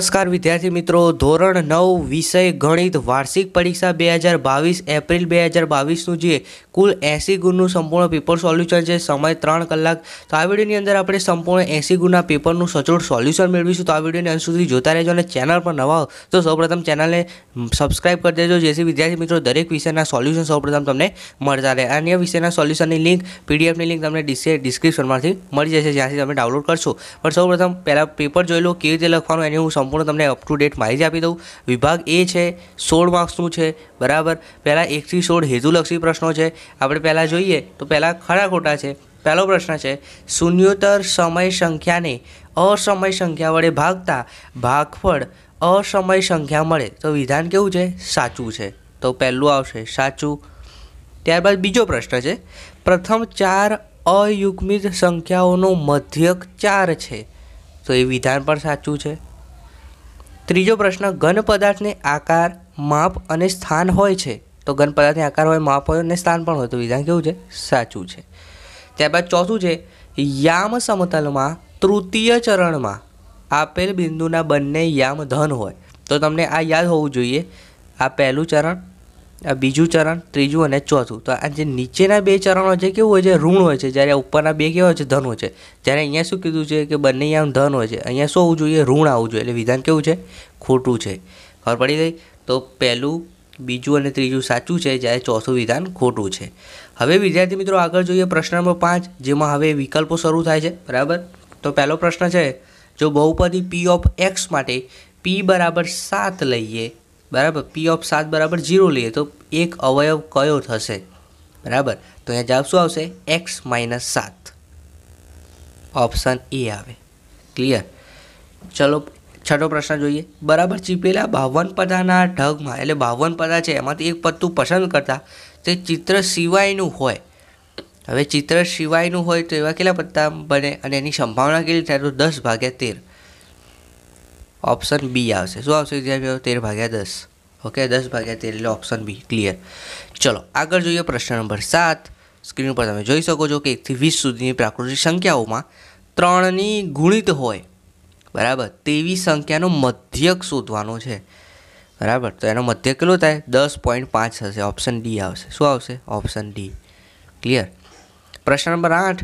નમસ્કાર વિદ્યાર્થી મિત્રો ધોરણ નવ વિષય ગણિત વાર્ષિક પરીક્ષા બે હજાર બાવીસ એપ્રિલ બે હજાર બાવીસનું જે કુલ એંસી ગુણનું સંપૂર્ણ પેપર સોલ્યુશન છે સમય ત્રણ કલાક તો આ વિડીયોની અંદર આપણે સંપૂર્ણ એંસી ગુણના પેપરનું સચોટ સોલ્યુશન મેળવીશું તો આ વિડીયોને અંત સુધી જોતા રહેજો અને ચેનલ પર નવા હો તો સૌપ્રથમ ચેનલને સબસ્ક્રાઇબ કરી દેજો જેથી વિદ્યાર્થી મિત્રો દરેક વિષયના સોલ્યુશન સૌપ્રથમ તમને મળતા રહે અન્ય વિષયના સોલ્યુશનની લિંક પીડીએફની લિંક તમને ડિસ્ક્રિપ્શનમાંથી મળી જશે જ્યાંથી તમે ડાઉનલોડ કરશો પણ સૌપ્રથમ પહેલાં પેપર જોઈ લો કેવી રીતે લખવાનું એની હું સંપૂર્ણ તમને અપ ટુ ડેટ માહિતી આપી દઉં વિભાગ એ છે સોળ માર્ક્સનું છે બરાબર પહેલાં એકથી સોળ હેતુલક્ષી પ્રશ્નો છે આપણે પહેલાં જોઈએ તો પહેલાં ખરા ખોટા છે પહેલો પ્રશ્ન છે શૂન્યોત્તર સમય સંખ્યાને અસમય સંખ્યા વડે ભાગતા ભાગફળ અસમય સંખ્યા મળે તો વિધાન કેવું છે સાચું છે તો પહેલું આવશે સાચું ત્યારબાદ બીજો પ્રશ્ન છે પ્રથમ ચાર અયુગ્મિત સંખ્યાઓનો મધ્યક ચાર છે તો એ વિધાન પણ સાચું છે ત્રીજો પ્રશ્ન ઘન પદાર્થને આકાર માપ અને સ્થાન હોય છે તો ઘન પદાર્થને આકાર હોય માપ હોય અને સ્થાન પણ હોય તો વિધાન કેવું છે સાચું છે ત્યારબાદ ચોથું છે યામ સમતલમાં તૃતીય ચરણમાં આપેલ બિંદુના બંને યામ ધન હોય તો તમને આ યાદ હોવું જોઈએ આ પહેલું ચરણ આ બીજું ચરણ ત્રીજું અને ચોથું તો આ જે નીચેના બે ચરણો છે કેવું હોય છે ઋણ હોય છે જ્યારે ઉપરના બે કેવા હોય છે ધન હોય છે જ્યારે અહીંયા શું કીધું છે કે બંને આમ ધન હોય છે અહીંયા શું હોવું જોઈએ ઋણ આવવું જોઈએ એટલે વિધાન કેવું છે ખોટું છે ખબર પડી ગઈ તો પહેલું બીજું અને ત્રીજું સાચું છે જ્યારે ચોથું વિધાન ખોટું છે હવે વિદ્યાર્થી મિત્રો આગળ જોઈએ પ્રશ્ન નંબર પાંચ જેમાં હવે વિકલ્પો શરૂ થાય છે બરાબર તો પહેલો પ્રશ્ન છે જો બહુપદી પી ઓફ એક્સ માટે પી બરાબર સાત લઈએ બરાબર પી ઓફ સાત બરાબર ઝીરો લઈએ તો એક અવયવ કયો થશે બરાબર તો અહીંયા જવાબ શું આવશે એક્સ માઇનસ સાત ઓપ્શન એ આવે ક્લિયર ચલો છઠ્ઠો પ્રશ્ન જોઈએ બરાબર ચીપેલા બાવન પદાના ઢગમાં એટલે બાવન પદા છે એમાંથી એક પત્તું પસંદ કરતા તે ચિત્ર સિવાયનું હોય હવે ચિત્ર સિવાયનું હોય તો એવા કેટલા પત્તા બને અને એની સંભાવના કેટલી થાય તો દસ ભાગ્યા તેર ઓપ્શન બી આવશે શું આવશે વિદ્યાર્થીઓ તેર ભાગ્યા દસ ઓકે દસ ભાગ્યા તેર એટલે ઓપ્શન બી ક્લિયર ચલો આગળ જોઈએ પ્રશ્ન નંબર સાત સ્ક્રીન ઉપર તમે જોઈ શકો છો કે એકથી વીસ સુધીની પ્રાકૃતિક સંખ્યાઓમાં ત્રણની ગુણિત હોય બરાબર તેવી સંખ્યાનો મધ્યક શોધવાનો છે બરાબર તો એનો મધ્ય કેટલો થાય દસ પોઈન્ટ પાંચ થશે ઓપ્શન ડી આવશે શું આવશે ઓપ્શન ડી ક્લિયર પ્રશ્ન નંબર આઠ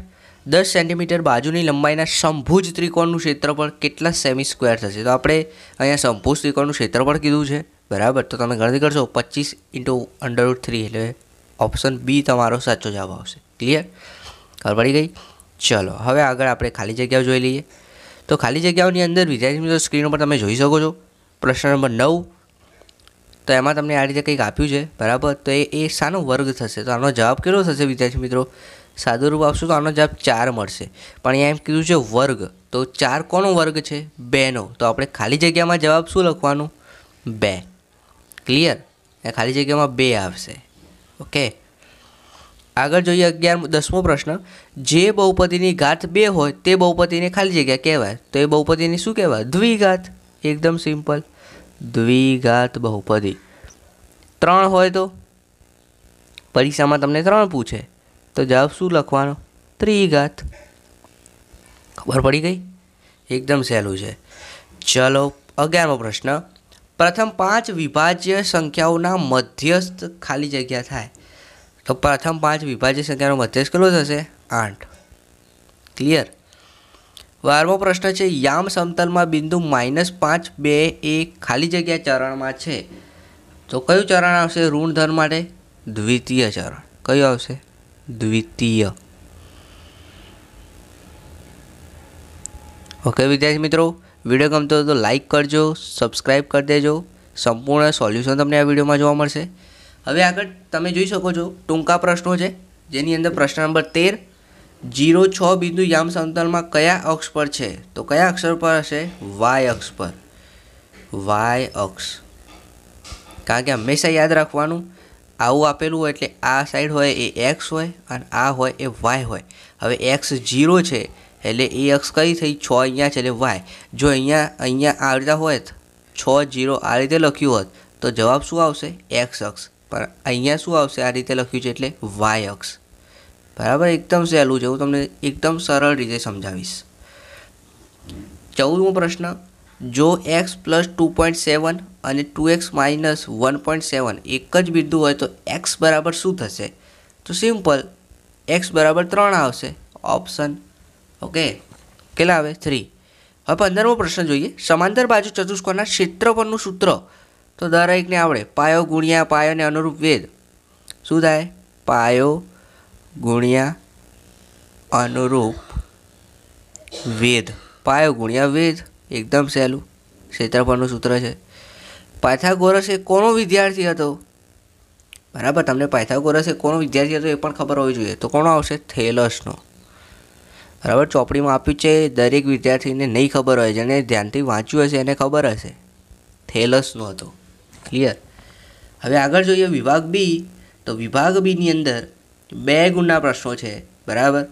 દસ સેન્ટીમીટર બાજુની લંબાઈના શંભુજ ત્રિકોણનું ક્ષેત્રફળ કેટલા સેમી સ્ક્વેર થશે તો આપણે અહીંયા શંભુજ ત્રિકોણનું ક્ષેત્રફળ કીધું છે બરાબર તો તમે ગણતરી કરશો પચીસ ઇન્ટુ અંડરરૂટ થ્રી એટલે ઓપ્શન બી તમારો સાચો જવાબ આવશે ક્લિયર ખબર પડી ગઈ ચલો હવે આગળ આપણે ખાલી જગ્યાઓ જોઈ લઈએ તો ખાલી જગ્યાઓની અંદર વિદ્યાર્થી મિત્રો સ્ક્રીન ઉપર તમે જોઈ શકો છો પ્રશ્ન નંબર નવ તો એમાં તમને આ રીતે કંઈક આપ્યું છે બરાબર તો એ એ શાનો વર્ગ થશે તો આનો જવાબ કેટલો થશે વિદ્યાર્થી મિત્રો સાદું રૂપ આપશું તો આનો જવાબ ચાર મળશે પણ અહીંયા એમ કીધું છે વર્ગ તો ચાર કોનો વર્ગ છે બેનો તો આપણે ખાલી જગ્યામાં જવાબ શું લખવાનું બે ક્લિયર ખાલી જગ્યામાં બે આવશે ઓકે આગળ જોઈએ અગિયાર દસમો પ્રશ્ન જે બહુપતિની ઘાત બે હોય તે બહુપતિને ખાલી જગ્યા કહેવાય તો એ બહુપતિની શું કહેવાય દ્વિઘાત એકદમ સિમ્પલ દ્વિઘાત બહુપતિ ત્રણ હોય તો પરીક્ષામાં તમને ત્રણ પૂછે તો જવાબ શું લખવાનો ત્રિઘાત ખબર પડી ગઈ એકદમ સહેલું છે ચલો અગિયારમો પ્રશ્ન પ્રથમ પાંચ વિભાજ્ય સંખ્યાઓના મધ્યસ્થ ખાલી જગ્યા થાય તો પ્રથમ પાંચ વિભાજ્ય સંખ્યાનો મધ્યસ્થ કેટલો થશે આઠ ક્લિયર બારમો પ્રશ્ન છે યામ સમતલમાં બિંદુ માઇનસ પાંચ બે એક ખાલી જગ્યા ચરણમાં છે તો કયું ચરણ આવશે ઋણધન માટે દ્વિતીય ચરણ કયું આવશે દ્વિતીય ઓકે વિદ્યાર્થી મિત્રો વિડીયો ગમતો હોય તો લાઇક કરજો સબસ્ક્રાઈબ કરી દેજો સંપૂર્ણ સોલ્યુશન તમને આ વિડીયોમાં જોવા મળશે હવે આગળ તમે જોઈ શકો છો ટૂંકા પ્રશ્નો છે જેની અંદર પ્રશ્ન નંબર તેર જીરો છ બિંદુ યામ સમતલમાં કયા અક્ષ પર છે તો કયા અક્ષર પર હશે વાય અક્ષ પર વાય અક્ષ કારણ કે હંમેશા યાદ રાખવાનું આવું આપેલું હોય એટલે આ સાઈડ હોય એ એક્સ હોય અને આ હોય એ વાય હોય હવે એક્સ ઝીરો છે એટલે એ એક્સ કઈ થઈ છ અહીંયા છે એટલે વાય જો અહીંયા અહીંયા આ રીતે હોય છ જીરો આ રીતે લખ્યું હોત તો જવાબ શું આવશે એક્સ અક્ષ પણ અહીંયા શું આવશે આ રીતે લખ્યું છે એટલે વાય અક્ષ બરાબર એકદમ સહેલું છે હું તમને એકદમ સરળ રીતે સમજાવીશ ચૌદમો પ્રશ્ન જો x plus two point seven અને two x minus one point seven એક જ બિંદુ હોય તો એક્સ બરાબર શું થશે તો સિમ્પલ એક્સ બરાબર ત્રણ આવશે ઓપ્શન ઓકે કેટલા આવે થ્રી હવે પંદરમો પ્રશ્ન જોઈએ સમાંતર બાજુ ચતુષ્કોણના ક્ષેત્રફળનું સૂત્ર તો દરેકને આવડે પાયો ગુણ્યા પાયોને અનુરૂપ વેદ શું થાય પાયો ગુણ્યા અનુરૂપ વેદ પાયો ગુણ્યા વેદ એકદમ સહેલું ક્ષેત્રફળનું સૂત્ર છે પાયથાગોરસ એ કોનો વિદ્યાર્થી હતો બરાબર તમને પાયથાગોરસ એ કોનો વિદ્યાર્થી હતો એ પણ ખબર હોવી જોઈએ તો કોણ આવશે થેલસનો બરાબર ચોપડીમાં આપ્યું છે દરેક વિદ્યાર્થીને નહીં ખબર હોય જેને ધ્યાનથી વાંચ્યું હશે એને ખબર હશે થેલસનો હતો ક્લિયર હવે આગળ જોઈએ વિભાગ બી તો વિભાગ બીની અંદર બે ગુણના પ્રશ્નો છે બરાબર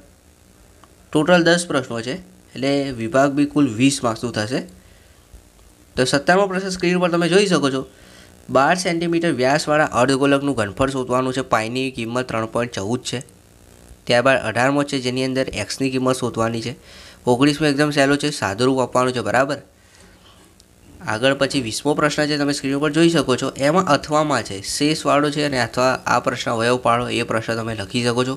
ટોટલ દસ પ્રશ્નો છે એટલે વિભાગ બી કુલ વીસ માર્ક્સનું થશે તો સત્તરમો પ્રશ્ન સ્ક્રીન પર તમે જોઈ શકો છો બાર સેન્ટીમીટર વ્યાસવાળા અર્ધગોલકનું ઘનફળ શોધવાનું છે પાઈની કિંમત ત્રણ પોઈન્ટ ચૌદ છે ત્યારબાદ અઢારમો છે જેની અંદર એક્સની કિંમત શોધવાની છે ઓગણીસમો એકદમ સહેલો છે સાદુરૂપ આપવાનું છે બરાબર આગળ પછી વીસમો પ્રશ્ન છે તમે સ્ક્રીન ઉપર જોઈ શકો છો એમાં અથવામાં છે શેષવાળો છે અને અથવા આ પ્રશ્ન વયો પાડો એ પ્રશ્ન તમે લખી શકો છો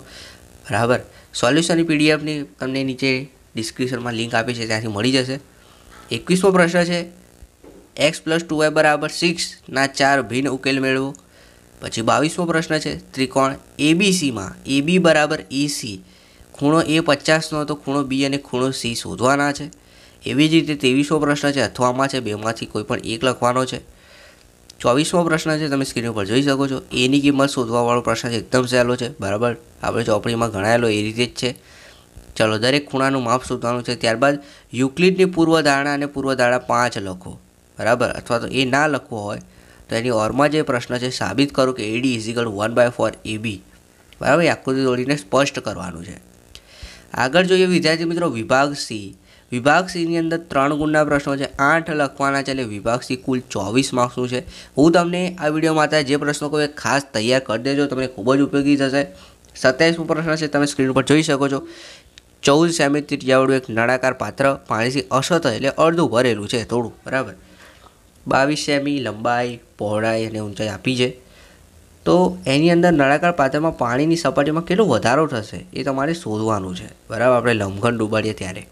બરાબર સોલ્યુશનની પીડીએફની તમને નીચે ડિસ્ક્રિપ્શનમાં લિંક આપી છે ત્યાંથી મળી જશે એકવીસમો પ્રશ્ન છે એક્સ પ્લસ ટુ વાય બરાબર સિક્સના ચાર ભિન્ન ઉકેલ મેળવો પછી બાવીસમો પ્રશ્ન છે ત્રિકોણ એબીસીમાં એબી બરાબર ઇસી e ખૂણો એ પચાસનો તો ખૂણો બી અને ખૂણો સી શોધવાના છે એવી જ રીતે ત્રેવીસમો પ્રશ્ન છે અથવામાં છે બેમાંથી કોઈ પણ એક લખવાનો છે ચોવીસમો પ્રશ્ન છે તમે સ્ક્રીન ઉપર જોઈ શકો છો એની કિંમત શોધવાવાળો પ્રશ્ન છે એકદમ સહેલો છે બરાબર આપણે ચોપડીમાં ગણાયેલો એ રીતે જ છે ચલો દરેક ખૂણાનું માપ શોધવાનું છે ત્યારબાદ યુક્લિડની પૂર્વધારણા અને પૂર્વધારણા પાંચ લખો બરાબર અથવા તો એ ના લખવો હોય તો એની ઓરમાં જે પ્રશ્ન છે સાબિત કરો કે AD is equal one by four AB બરાબર એ આકૃતિ દોડીને સ્પષ્ટ કરવાનું છે આગળ જોઈએ વિદ્યાર્થી મિત્રો વિભાગ સી વિભાગ સીની અંદર ત્રણ ગુણના પ્રશ્નો છે આઠ લખવાના છે એટલે વિભાગ સી કુલ ચોવીસ માર્ક્સનું છે હું તમને આ વિડીયોમાં હતા જે પ્રશ્નો કોઈ ખાસ તૈયાર કરી દેજો તમને ખૂબ જ ઉપયોગી થશે સત્યાવીસમો પ્રશ્ન છે તમે સ્ક્રીન ઉપર જોઈ શકો છો ચૌદ સેમી ત્રિજાવાળું એક નળાકાર પાત્ર પાણીથી અસત એટલે અડધું ભરેલું છે થોડું બરાબર બાવીસ સેમી લંબાઈ પહોળાઈ અને ઊંચાઈ આપી છે તો એની અંદર નળાકાર પાત્રમાં પાણીની સપાટીમાં કેટલો વધારો થશે એ તમારે શોધવાનું છે બરાબર આપણે લંઘન ડૂબાડીએ ત્યારે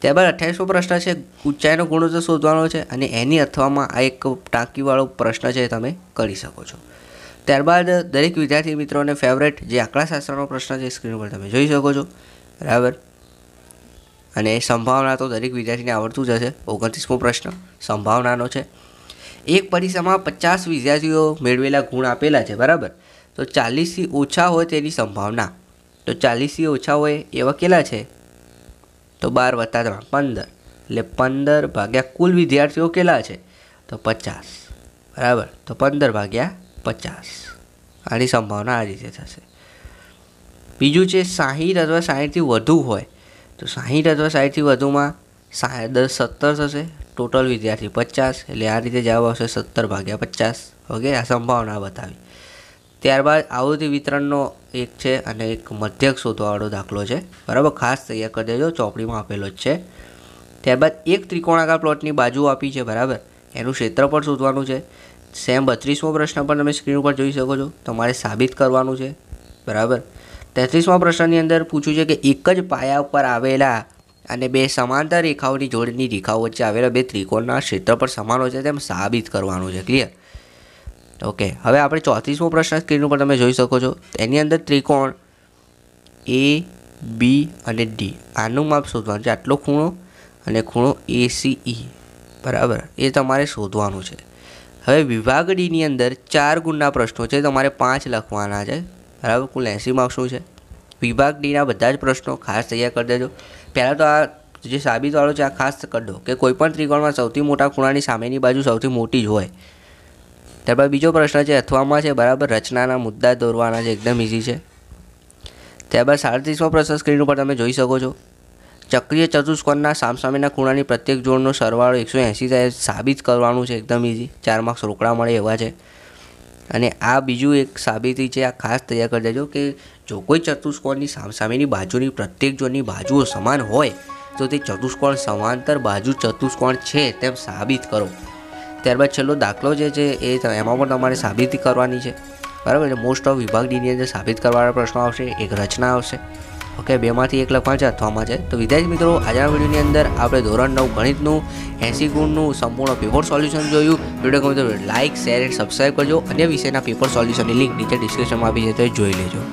ત્યારબાદ અઠ્યાવીસમો પ્રશ્ન છે ઊંચાઈનો ગુણોત્તર શોધવાનો છે અને એની અથવામાં આ એક ટાંકીવાળો પ્રશ્ન છે તમે કરી શકો છો ત્યારબાદ દરેક વિદ્યાર્થી મિત્રોને ફેવરેટ જે આંકડાશાસ્ત્રનો પ્રશ્ન છે સ્ક્રીન પર તમે જોઈ શકો છો બરાબર અને એ સંભાવના તો દરેક વિદ્યાર્થીને આવડતું જ હશે ઓગણત્રીસમો પ્રશ્ન સંભાવનાનો છે એક પરીક્ષામાં પચાસ વિદ્યાર્થીઓ મેળવેલા ગુણ આપેલા છે બરાબર તો ચાલીસથી ઓછા હોય તેની સંભાવના તો ચાલીસથી ઓછા હોય એવા કેટલા છે તો બાર વત્તા ત્રણ પંદર એટલે પંદર ભાગ્યા કુલ વિદ્યાર્થીઓ કેટલા છે તો પચાસ બરાબર તો પંદર ભાગ્યા પચાસ આની સંભાવના આ રીતે થશે બીજું છે સાહીઠ અથવા સાહીઠથી વધુ હોય તો સાહીઠ અથવા સાહીઠથી વધુમાં સા દસ સત્તર થશે ટોટલ વિદ્યાર્થી પચાસ એટલે આ રીતે જવાબ આવશે સત્તર ભાગ્યા પચાસ વગેરે આ સંભાવના બતાવી ત્યારબાદ આવૃત્તિ વિતરણનો એક છે અને એક મધ્યક શોધવાવાળો દાખલો છે બરાબર ખાસ તૈયાર કરી દેજો ચોપડીમાં આપેલો જ છે ત્યારબાદ એક ત્રિકોણાકાર પ્લોટની બાજુ આપી છે બરાબર એનું ક્ષેત્રફળ શોધવાનું છે સેમ બત્રીસમો પ્રશ્ન પણ તમે સ્ક્રીન ઉપર જોઈ શકો છો તમારે સાબિત કરવાનું છે બરાબર તેત્રીસમાં પ્રશ્નની અંદર પૂછ્યું છે કે એક જ પાયા ઉપર આવેલા અને બે સમાંતર રેખાઓની જોડની રેખાઓ વચ્ચે આવેલા બે ત્રિકોણના ક્ષેત્રફળ સમાન હોય છે તેમ સાબિત કરવાનું છે ક્લિયર ઓકે હવે આપણે ચોત્રીસમો પ્રશ્ન સ્ક્રીન ઉપર તમે જોઈ શકો છો એની અંદર ત્રિકોણ એ બી અને ડી આનું માપ શોધવાનું છે આટલો ખૂણો અને ખૂણો એસીઈ e. બરાબર એ તમારે શોધવાનું છે હવે વિભાગ ડીની અંદર ચાર ગુણના પ્રશ્નો છે તમારે પાંચ લખવાના છે બરાબર કુલ એંસી માર્ક્સનું છે વિભાગ ડીના બધા જ પ્રશ્નો ખાસ તૈયાર કરી દેજો પહેલાં તો આ જે સાબિતવાળો છે આ ખાસ કરી કે કોઈપણ ત્રિકોણમાં સૌથી મોટા ખૂણાની સામેની બાજુ સૌથી મોટી જ હોય ત્યારબાદ બીજો પ્રશ્ન છે અથવામાં છે બરાબર રચનાના મુદ્દા દોરવાના છે એકદમ ઇઝી છે ત્યારબાદ સાડત્રીસમો પ્રશ્ન સ્ક્રીન ઉપર તમે જોઈ શકો છો ચક્રિય ચતુષ્કોણના સામસામેના ખૂણાની પ્રત્યેક જોડનો સરવાળો એકસો એંસી સાબિત કરવાનું છે એકદમ ઇઝી ચાર માર્ક્સ રોકડા મળે એવા છે અને આ બીજું એક સાબિતી છે આ ખાસ તૈયાર કરી દેજો કે જો કોઈ ચતુષ્કોણની સામસામેની બાજુની પ્રત્યેક જોની બાજુઓ સમાન હોય તો તે ચતુષ્કોણ સમાંતર બાજુ ચતુષ્કોણ છે તેમ સાબિત કરો ત્યારબાદ છેલ્લો દાખલો જે છે એ એમાં પણ તમારે સાબિતી કરવાની છે બરાબર એટલે મોસ્ટ ઓફ વિભાગની અંદર સાબિત કરવાના પ્રશ્નો આવશે એક રચના આવશે ઓકે બેમાંથી એક પાંચ છે થવામાં છે તો વિદ્યાર્થી મિત્રો આજના વિડીયોની અંદર આપણે ધોરણ નવ ગણિતનું એંસી ગુણનું સંપૂર્ણ પેપર સોલ્યુશન જોયું વિડીયો ગમે તો લાઇક શેર એન્ડ સબસ્ક્રાઈબ કરજો અન્ય વિષયના પેપર સોલ્યુશનની લિંક નીચે ડિસ્ક્રિપ્શનમાં આપી છે તો જોઈ લેજો